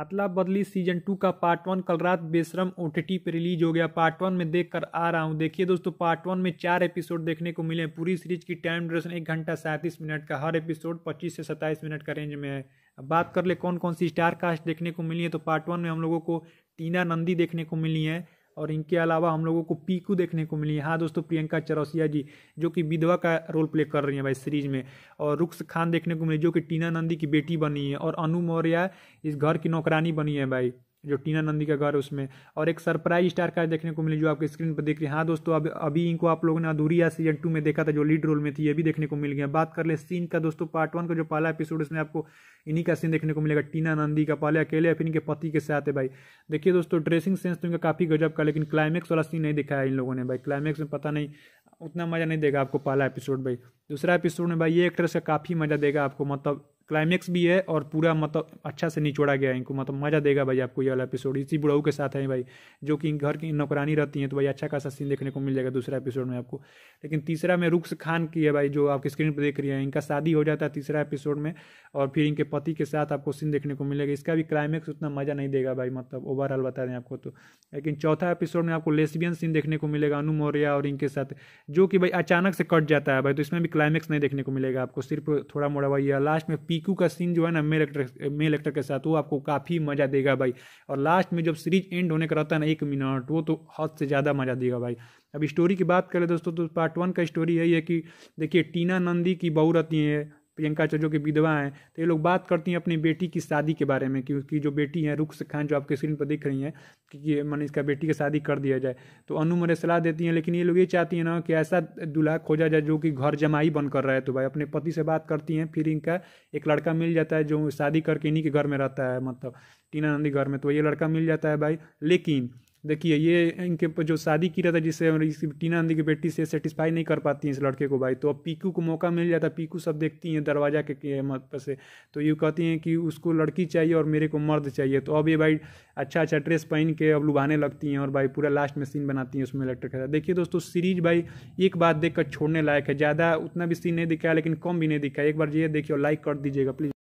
अदला बदली season two का पार्ट वन कल रात बेशरम ओ टी पर रिलीज हो गया पार्ट वन में देख कर आ रहा हूँ देखिए दोस्तों पार्ट वन में चार एपिसोड देखने को मिले पूरी सीरीज की टाइम ड्यूरेशन एक घंटा सैंतीस मिनट का हर एपिसोड पच्चीस से सत्ताईस मिनट का रेंज में है अब बात कर ले कौन कौन सी स्टार कास्ट देखने को मिली है तो पार्ट वन में हम लोगों को टीना नंदी देखने को मिली है और इनके अलावा हम लोगों को पीकू देखने को मिली हाँ दोस्तों प्रियंका चरौसिया जी जो कि विधवा का रोल प्ले कर रही हैं भाई सीरीज में और रुक्स खान देखने को मिली जो कि टीना नंदी की बेटी बनी है और अनु मौर्या इस घर की नौकरानी बनी है भाई जो टीना नंदी का घर है उसमें और एक सरप्राइज स्टार का देखने को मिली जो आपके स्क्रीन पर देख रहे हैं हाँ दोस्तों अब अभी इनको आप लोगों ने अधूरी सीजन टू में देखा था जो लीड रोल में थी ये भी देखने को मिल गया बात कर ले सीन का दोस्तों पार्ट वन का जो पहला एपिसोड उसमें आपको इन्हीं का सीन देखने को मिलेगा टीना नंदी का पहले अकेले या फिर इनके पति के साथ है भाई देखिए दोस्तों ड्रेसिंग सेंस तो इनका काफ़ी गजब का लेकिन क्लाइमैक्स वाला सीन नहीं दिखाया इन लोगों ने भाई क्लाइमैक्स में पता नहीं उतना मज़ा नहीं देगा आपको पहला एपिसोड भाई दूसरा एपिसोड में भाई ये एक तरह काफ़ी मज़ा देगा आपको मतलब क्लाइमेक्स भी है और पूरा मतलब अच्छा से निचोड़ा गया है इनको मतलब मजा देगा भाई आपको ये वाला एपिसोड इसी बुढ़ऊ के साथ है भाई जो कि घर की नौकरानी रहती हैं तो भाई अच्छा खासा सीन देखने को मिल जाएगा दूसरा एपिसोड में आपको लेकिन तीसरा में रुक्स खान की है भाई जो आप स्क्रीन पर देख रही है इनका शादी हो जाता है तीसरा एपिसोड में और फिर इनके पति के साथ आपको सीन देखने को मिलेगा इसका भी क्लाइमेक्स उतना मजा नहीं देगा भाई मतलब ओवरऑल बता दें आपको तो लेकिन चौथा एपिसोड में आपको लेस्बियन सीन देखने को मिलेगा अनु मौर्य और इनके साथ जो कि भाई अचानक से कट जाता है भाई तो इसमें भी क्लाइमेक्स नहीं देखने को मिलेगा आपको सिर्फ थोड़ा मोड़ा भाई लास्ट में पी पीकू का सीन जो है ना मेल एक्टर मेल एक्टर के साथ वो आपको काफ़ी मज़ा देगा भाई और लास्ट में जब सीरीज एंड होने का रहता है ना एक मिनट वो तो हद से ज़्यादा मज़ा देगा भाई अब स्टोरी की बात करें दोस्तों तो पार्ट वन का स्टोरी यही है कि देखिए टीना नंदी की बहू रहती है प्रियंका चौजो की विधवा हैं तो ये लोग बात करती हैं अपनी बेटी की शादी के बारे में कि उसकी जो बेटी है रुख खान जो आपके स्क्रीन पर दिख रही हैं कि मैंने इसका बेटी की शादी कर दिया जाए तो अनु मरे सलाह देती हैं लेकिन ये लोग ये चाहती हैं ना कि ऐसा दूल्हा खोजा जाए जो कि घर जमाई बन कर रहा है तो भाई अपने पति से बात करती हैं फिर इनका एक लड़का मिल जाता है जो शादी करके इन्हीं के घर में रहता है मतलब टीना नंदी घर में तो ये लड़का मिल जाता है भाई लेकिन देखिए ये इनके जो शादी किया था जिससे टीना नंदी की बेटी से सेटिस्फाई नहीं कर पाती है इस लड़के को भाई तो अब पीकू को मौका मिल जाता है पीकू सब देखती हैं दरवाजा के, मत पर से तो ये कहती हैं कि उसको लड़की चाहिए और मेरे को मर्द चाहिए तो अब ये भाई अच्छा अच्छा ड्रेस पहन के अब लुभाने लगती हैं और भाई पूरा लास्ट में सीन बनाती हैं उसमें इलेक्ट्रिक देखिए दोस्तों सीरीज भाई एक बात देख कर छोड़ने लायक है ज़्यादा उतना भी सीन नहीं दिखाया लेकिन कम भी नहीं दिखाया एक बार ये देखिए और लाइक कर दीजिएगा प्लीज़